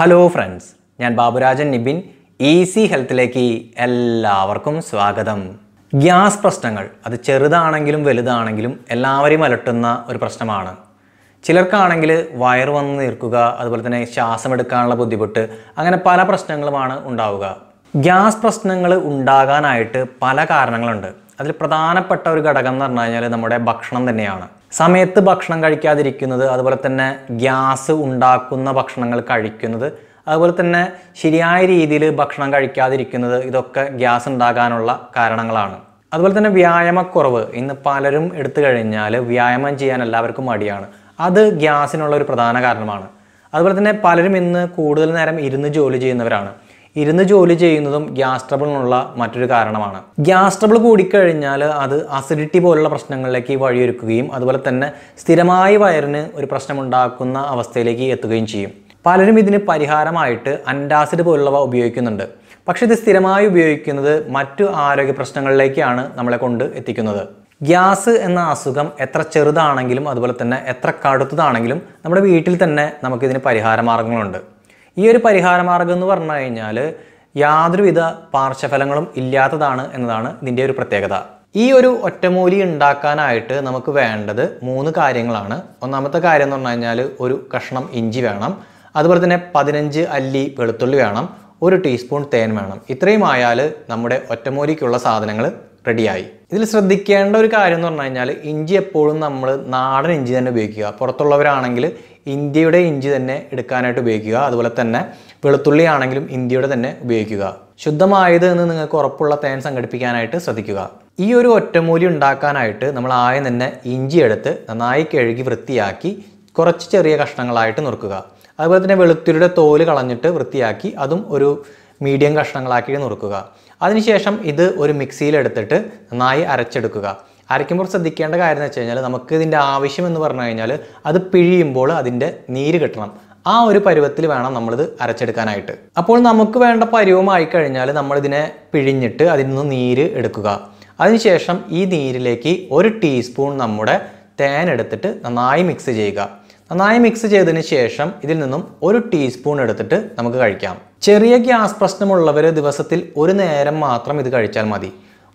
hello friends ഞാൻ Baburajan Nibin easy ഹെൽത്തിലേക്ക് എല്ലാവർക്കും സ്വാഗതം ഗ്യാസ് പ്രശ്നങ്ങൾ അത് ചെറുതാണെങ്കിലും വലുതാണെങ്കിലും എല്ലാവരെയും അലട്ടുന്ന ഒരു പ്രശ്നമാണ് ചിലർക്കാണെങ്കിൽ വയർ വന്ന് നിൽക്കുക അതുപോലെ തന്നെ ശ്വാസം എടുക്കാനുള്ള ബുദ്ധിമുട്ട് അങ്ങനെ പല പ്രശ്നങ്ങളുമാണ് ഉണ്ടാവുക ഗ്യാസ് പ്രശ്നങ്ങൾ ഉണ്ടാകാനായിട്ട് പല കാരണങ്ങളുണ്ട് അതിൽ പ്രധാനപ്പെട്ട ഒരു ഘടകം എന്ന് പറഞ്ഞു കഴിഞ്ഞാൽ നമ്മുടെ ഭക്ഷണം തന്നെയാണ് സമയത്ത് ഭക്ഷണം കഴിക്കാതിരിക്കുന്നത് അതുപോലെ തന്നെ ഗ്യാസ് ഉണ്ടാക്കുന്ന ഭക്ഷണങ്ങൾ കഴിക്കുന്നത് അതുപോലെ തന്നെ ശരിയായ രീതിയിൽ ഭക്ഷണം കഴിക്കാതിരിക്കുന്നത് ഇതൊക്കെ ഗ്യാസ് ഉണ്ടാകാനുള്ള കാരണങ്ങളാണ് അതുപോലെ തന്നെ വ്യായാമക്കുറവ് ഇന്ന് പലരും എടുത്തു കഴിഞ്ഞാൽ വ്യായാമം ചെയ്യാൻ എല്ലാവർക്കും മടിയാണ് അത് ഗ്യാസിനുള്ള ഒരു പ്രധാന കാരണമാണ് അതുപോലെ തന്നെ പലരും ഇന്ന് കൂടുതൽ നേരം ഇരുന്ന് ജോലി ചെയ്യുന്നവരാണ് ഇരുന്ന് ജോലി ചെയ്യുന്നതും ഗ്യാസ് ട്രബിളിനുള്ള മറ്റൊരു കാരണമാണ് ഗ്യാസ് ട്രബിൾ കൂടിക്കഴിഞ്ഞാൽ അത് അസിഡിറ്റി പോലുള്ള പ്രശ്നങ്ങളിലേക്ക് വഴിയൊരുക്കുകയും അതുപോലെ തന്നെ സ്ഥിരമായി വയറിന് ഒരു പ്രശ്നമുണ്ടാക്കുന്ന അവസ്ഥയിലേക്ക് എത്തുകയും ചെയ്യും പലരും ഇതിന് പരിഹാരമായിട്ട് അൻഡാസിഡ് പോലുള്ളവ ഉപയോഗിക്കുന്നുണ്ട് പക്ഷെ ഇത് സ്ഥിരമായി ഉപയോഗിക്കുന്നത് മറ്റു ആരോഗ്യ പ്രശ്നങ്ങളിലേക്കാണ് നമ്മളെ കൊണ്ട് എത്തിക്കുന്നത് ഗ്യാസ് എന്ന അസുഖം എത്ര ചെറുതാണെങ്കിലും അതുപോലെ തന്നെ എത്ര കടുത്തതാണെങ്കിലും നമ്മുടെ വീട്ടിൽ തന്നെ നമുക്കിതിന് പരിഹാര മാർഗങ്ങളുണ്ട് ഈ ഒരു പരിഹാരമാർഗം എന്ന് പറഞ്ഞു കഴിഞ്ഞാൽ യാതൊരുവിധ പാർശ്വഫലങ്ങളും ഇല്ലാത്തതാണ് എന്നതാണ് ഇതിൻ്റെ ഒരു പ്രത്യേകത ഈ ഒരു ഒറ്റമൂലി ഉണ്ടാക്കാനായിട്ട് നമുക്ക് വേണ്ടത് മൂന്ന് കാര്യങ്ങളാണ് ഒന്നാമത്തെ കാര്യം എന്ന് പറഞ്ഞു കഴിഞ്ഞാൽ ഒരു കഷ്ണം ഇഞ്ചി വേണം അതുപോലെ തന്നെ പതിനഞ്ച് അല്ലി വെളുത്തുള്ളി വേണം ഒരു ടീസ്പൂൺ തേൻ വേണം ഇത്രയും ആയാൽ നമ്മുടെ ഒറ്റമൂലിക്കുള്ള സാധനങ്ങൾ റെഡിയായി ഇതിൽ ശ്രദ്ധിക്കേണ്ട ഒരു കാര്യം എന്ന് പറഞ്ഞു കഴിഞ്ഞാൽ ഇഞ്ചി എപ്പോഴും നമ്മൾ നാടൻ ഇഞ്ചി തന്നെ ഉപയോഗിക്കുക പുറത്തുള്ളവരാണെങ്കിൽ ഇന്ത്യയുടെ ഇഞ്ചി തന്നെ എടുക്കാനായിട്ട് ഉപയോഗിക്കുക അതുപോലെ തന്നെ വെളുത്തുള്ളി ആണെങ്കിലും ഇന്ത്യയുടെ തന്നെ ഉപയോഗിക്കുക ശുദ്ധമായത് എന്ന് നിങ്ങൾക്ക് ഉറപ്പുള്ള തേൻ സംഘടിപ്പിക്കാനായിട്ട് ശ്രദ്ധിക്കുക ഈ ഒരു ഒറ്റമൂലി ഉണ്ടാക്കാനായിട്ട് നമ്മൾ ആദ്യം തന്നെ ഇഞ്ചി എടുത്ത് നന്നായി കഴുകി വൃത്തിയാക്കി കുറച്ച് ചെറിയ കഷ്ണങ്ങളായിട്ട് നുറുക്കുക അതുപോലെ തന്നെ വെളുത്തുള്ളിയുടെ തോല് കളഞ്ഞിട്ട് വൃത്തിയാക്കി അതും ഒരു മീഡിയം കഷ്ണങ്ങളാക്കി നുറുക്കുക അതിനുശേഷം ഇത് ഒരു മിക്സിയിലെടുത്തിട്ട് നന്നായി അരച്ചെടുക്കുക അരയ്ക്കുമ്പോൾ ശ്രദ്ധിക്കേണ്ട കാര്യം എന്ന് വെച്ച് കഴിഞ്ഞാൽ നമുക്ക് ഇതിൻ്റെ ആവശ്യം എന്ന് പറഞ്ഞു കഴിഞ്ഞാൽ അത് പിഴിയുമ്പോൾ അതിൻ്റെ നീര് കിട്ടണം ആ ഒരു പരുവത്തിൽ വേണം നമ്മളിത് അരച്ചെടുക്കാനായിട്ട് അപ്പോൾ നമുക്ക് വേണ്ട പരുവമായി കഴിഞ്ഞാൽ നമ്മളിതിനെ പിഴിഞ്ഞിട്ട് അതിൽ നിന്ന് നീര് എടുക്കുക അതിനുശേഷം ഈ നീരിലേക്ക് ഒരു ടീസ്പൂൺ നമ്മുടെ തേൻ എടുത്തിട്ട് നന്നായി മിക്സ് ചെയ്യുക നന്നായി മിക്സ് ചെയ്തതിന് ശേഷം ഇതിൽ നിന്നും ഒരു ടീസ്പൂൺ എടുത്തിട്ട് നമുക്ക് കഴിക്കാം ചെറിയ ഗ്യാസ് പ്രശ്നമുള്ളവർ ദിവസത്തിൽ ഒരു നേരം മാത്രം ഇത് കഴിച്ചാൽ മതി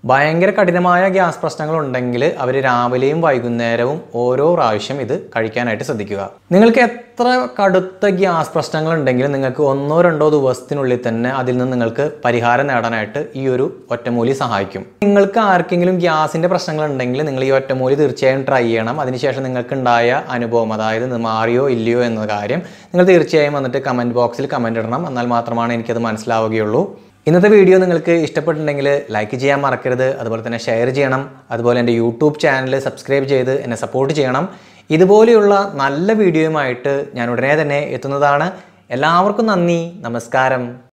ഭയങ്കര കഠിനമായ ഗ്യാസ് പ്രശ്നങ്ങൾ ഉണ്ടെങ്കിൽ അവർ രാവിലെയും വൈകുന്നേരവും ഓരോ പ്രാവശ്യം ഇത് കഴിക്കാനായിട്ട് ശ്രദ്ധിക്കുക നിങ്ങൾക്ക് എത്ര കടുത്ത ഗ്യാസ് പ്രശ്നങ്ങൾ ഉണ്ടെങ്കിലും നിങ്ങൾക്ക് ഒന്നോ രണ്ടോ ദിവസത്തിനുള്ളിൽ തന്നെ അതിൽ നിന്ന് നിങ്ങൾക്ക് പരിഹാരം നേടാനായിട്ട് ഈ ഒരു ഒറ്റമൂലി സഹായിക്കും നിങ്ങൾക്ക് ആർക്കെങ്കിലും ഗ്യാസിൻ്റെ പ്രശ്നങ്ങൾ ഉണ്ടെങ്കിൽ നിങ്ങൾ ഈ ഒറ്റമൂലി തീർച്ചയായും ട്രൈ ചെയ്യണം അതിനുശേഷം ഉണ്ടായ അനുഭവം അതായത് മാറിയോ ഇല്ലയോ എന്ന കാര്യം നിങ്ങൾ തീർച്ചയായും വന്നിട്ട് കമൻറ്റ് ബോക്സിൽ കമന്റ് ഇടണം എന്നാൽ മാത്രമാണ് എനിക്കത് മനസ്സിലാവുകയുള്ളൂ ഇന്നത്തെ വീഡിയോ നിങ്ങൾക്ക് ഇഷ്ടപ്പെട്ടിട്ടുണ്ടെങ്കിൽ ലൈക്ക് ചെയ്യാൻ മറക്കരുത് അതുപോലെ തന്നെ ഷെയർ ചെയ്യണം അതുപോലെ എൻ്റെ യൂട്യൂബ് ചാനൽ സബ്സ്ക്രൈബ് ചെയ്ത് എന്നെ സപ്പോർട്ട് ചെയ്യണം ഇതുപോലെയുള്ള നല്ല വീഡിയോയുമായിട്ട് ഞാൻ ഉടനെ തന്നെ എത്തുന്നതാണ് എല്ലാവർക്കും നന്ദി നമസ്കാരം